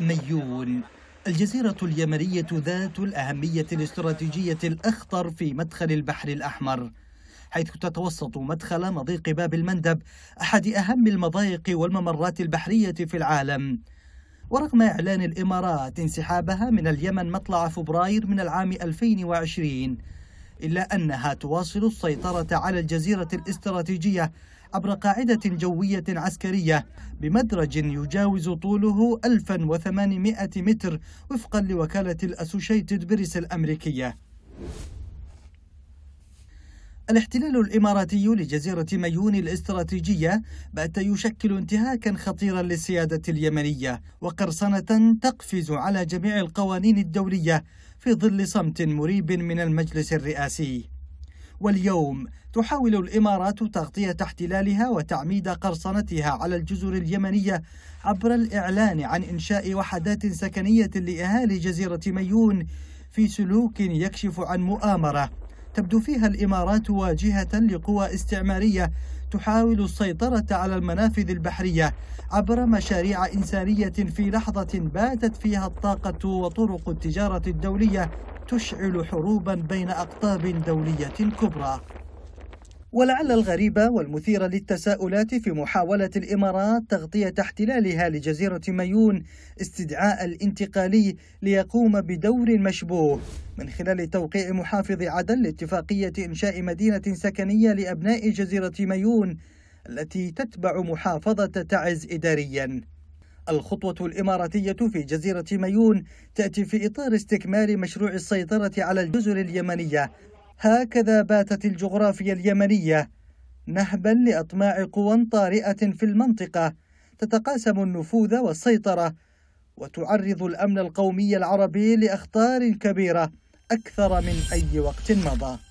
ميون الجزيرة اليمنية ذات الأهمية الاستراتيجية الأخطر في مدخل البحر الأحمر حيث تتوسط مدخل مضيق باب المندب أحد أهم المضايق والممرات البحرية في العالم ورغم إعلان الإمارات انسحابها من اليمن مطلع فبراير من العام 2020 إلا أنها تواصل السيطرة على الجزيرة الاستراتيجية عبر قاعدة جوية عسكرية بمدرج يجاوز طوله 1800 متر وفقا لوكالة الأسوشيتد بريس الأمريكية الاحتلال الإماراتي لجزيرة ميون الاستراتيجية بات يشكل انتهاكا خطيرا للسيادة اليمنية وقرصنة تقفز على جميع القوانين الدولية في ظل صمت مريب من المجلس الرئاسي واليوم تحاول الإمارات تغطية احتلالها وتعميد قرصنتها على الجزر اليمنية عبر الإعلان عن إنشاء وحدات سكنية لأهالي جزيرة ميون في سلوك يكشف عن مؤامرة تبدو فيها الإمارات واجهة لقوى استعمارية تحاول السيطرة على المنافذ البحرية عبر مشاريع إنسانية في لحظة باتت فيها الطاقة وطرق التجارة الدولية تشعل حروبا بين أقطاب دولية كبرى ولعل الغريب والمثير للتساؤلات في محاولة الإمارات تغطية احتلالها لجزيرة مايون استدعاء الانتقالي ليقوم بدور مشبوه من خلال توقيع محافظ عدن لاتفاقية إنشاء مدينة سكنية لأبناء جزيرة مايون التي تتبع محافظة تعز إدارياً الخطوة الإماراتية في جزيرة مايون تأتي في إطار استكمال مشروع السيطرة على الجزر اليمنية هكذا باتت الجغرافيا اليمنية نهبا لأطماع قوى طارئة في المنطقة تتقاسم النفوذ والسيطرة وتعرض الأمن القومي العربي لأخطار كبيرة أكثر من أي وقت مضى